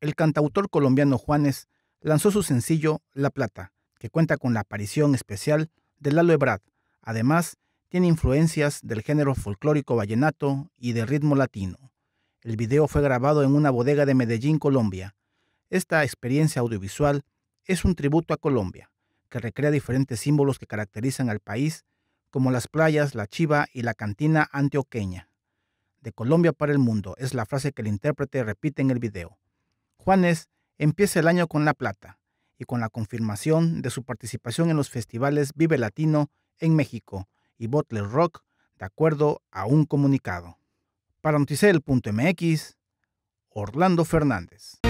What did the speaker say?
el cantautor colombiano Juanes lanzó su sencillo La Plata, que cuenta con la aparición especial de Lalo Ebrard. Además, tiene influencias del género folclórico vallenato y de ritmo latino. El video fue grabado en una bodega de Medellín, Colombia. Esta experiencia audiovisual es un tributo a Colombia, que recrea diferentes símbolos que caracterizan al país, como las playas, la chiva y la cantina antioqueña. De Colombia para el mundo es la frase que el intérprete repite en el video. Juanes empieza el año con La Plata y con la confirmación de su participación en los festivales Vive Latino en México y Butler Rock, de acuerdo a un comunicado. Para Noticel.mx, Orlando Fernández.